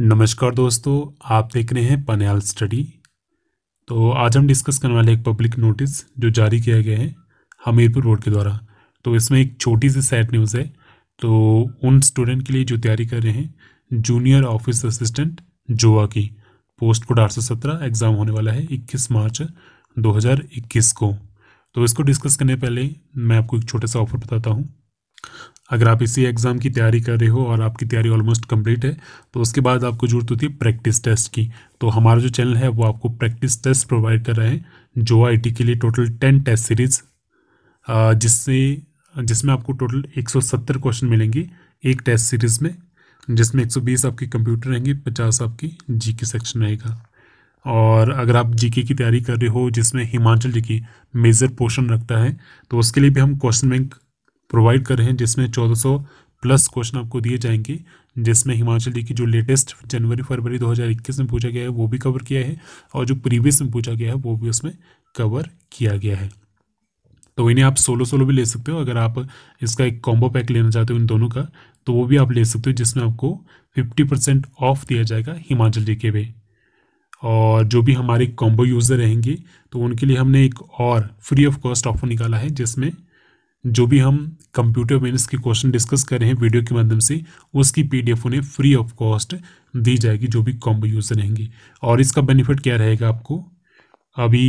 नमस्कार दोस्तों आप देख रहे हैं पनयाल स्टडी तो आज हम डिस्कस करने वाले एक पब्लिक नोटिस जो जारी किया गया है हमीरपुर बोर्ड के द्वारा तो इसमें एक छोटी सी सैड न्यूज़ है तो उन स्टूडेंट के लिए जो तैयारी कर रहे हैं जूनियर ऑफिस असिस्टेंट जोवा की पोस्ट कोड आठ सौ सत्रह एग्ज़ाम होने वाला है इक्कीस मार्च दो हज़ार इक्कीस को तो इसको डिस्कस करने पहले मैं आपको एक छोटा सा ऑफर बताता हूँ अगर आप इसी एग्ज़ाम की तैयारी कर रहे हो और आपकी तैयारी ऑलमोस्ट कंप्लीट है तो उसके बाद आपको जरूरत होती है प्रैक्टिस टेस्ट की तो हमारा जो चैनल है वो आपको प्रैक्टिस टेस्ट प्रोवाइड कर रहे हैं जो आई के लिए टोटल टेन टेस्ट सीरीज़ जिससे जिसमें आपको टोटल एक क्वेश्चन मिलेंगे एक टेस्ट सीरीज़ में जिसमें 120 आपकी कंप्यूटर रहेंगी 50 आपकी जीके सेक्शन रहेगा और अगर आप जीके की तैयारी कर रहे हो जिसमें हिमाचल जी की मेजर पोर्शन रखता है तो उसके लिए भी हम क्वेश्चन बैंक प्रोवाइड कर रहे हैं जिसमें 1400 प्लस क्वेश्चन आपको दिए जाएंगे जिसमें हिमाचल जी की जो लेटेस्ट जनवरी फरवरी 2021 में पूछा गया है वो भी कवर किया है और जो प्रीवियस में पूछा गया है वो भी उसमें कवर किया गया है तो इन्हें आप सोलो सोलो भी ले सकते हो अगर आप इसका एक कॉम्बो पैक लेना चाहते हो इन दोनों का तो वो भी आप ले सकते हो जिसमें आपको फिफ्टी परसेंट ऑफ दिया जाएगा हिमाचल जी के वे और जो भी हमारे कॉम्बो यूज़र रहेंगे तो उनके लिए हमने एक और फ्री ऑफ कॉस्ट ऑफर निकाला है जिसमें जो भी हम कंप्यूटर मेन्स के क्वेश्चन डिस्कस कर रहे हैं वीडियो के माध्यम से उसकी पीडीएफ उन्हें फ्री ऑफ कॉस्ट दी जाएगी जो भी कॉम्बो यूज़र रहेंगे और इसका बेनिफिट क्या रहेगा आपको अभी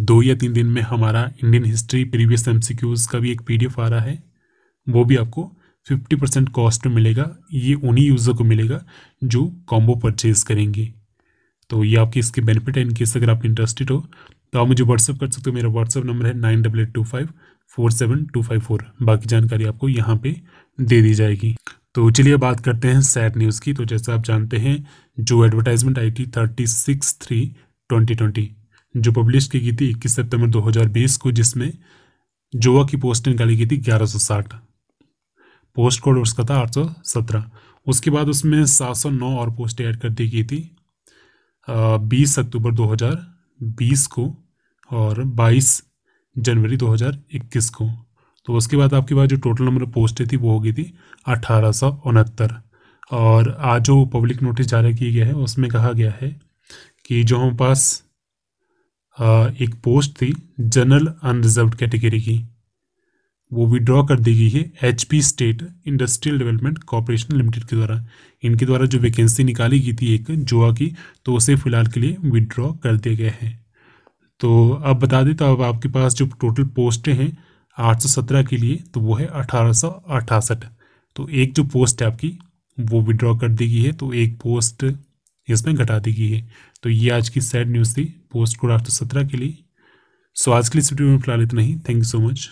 दो या तीन दिन में हमारा इंडियन हिस्ट्री प्रीवियस एम का भी एक पी आ रहा है वो भी आपको फिफ्टी परसेंट कॉस्ट में मिलेगा ये उन्हीं यूज़र को मिलेगा जो कॉम्बो परचेज़ करेंगे तो ये आपके इसके बेनिफिट है इनकेस अगर आप इंटरेस्टेड हो तो आप मुझे व्हाट्सअप कर सकते हो मेरा व्हाट्सअप नंबर है nine double eight two five four seven two five four बाकी जानकारी आपको यहाँ पे दे दी जाएगी तो चलिए बात करते हैं सैड न्यूज़ की तो जैसा आप जानते हैं जो एडवर्टाइजमेंट आई थी thirty six three twenty twenty जो पब्लिश की गई थी इक्कीस सितंबर बीस को जिसमें जोवा की पोस्ट निकाली गई थी ग्यारह सौ साठ पोस्ट कोड उसका था आठ सौ सत्रह उसके बाद उसमें सात सौ नौ और पोस्टें ऐड कर दी गई थी बीस अक्टूबर दो हजार बीस को और 22 जनवरी 2021 को तो उसके बाद आपके पास जो टोटल नंबर ऑफ पोस्टें थी वो हो गई थी अठारह और आज जो पब्लिक नोटिस जारी किया गया है उसमें कहा गया है कि जो हमारे पास एक पोस्ट थी जनरल अनरिजर्व कैटेगरी की वो विड्रॉ कर दी गई है H P state industrial development corporation limited के द्वारा इनके द्वारा जो वैकेंसी निकाली गई थी एक जोआ की तो उसे फिलहाल के लिए विड्रॉ कर दिया गया है तो अब बता दें तो अब आपके पास जो टोटल पोस्टें हैं 817 के लिए तो वो है अठारह तो एक जो पोस्ट है आपकी वो विड्रॉ कर दी गई है तो एक पोस्ट इसमें घटा दी गई है तो ये आज की सैड न्यूज़ थी पोस्ट कोड आठ के लिए सो आज के लिए इस वीडियो में फिलहाल इतना ही थैंक यू सो मच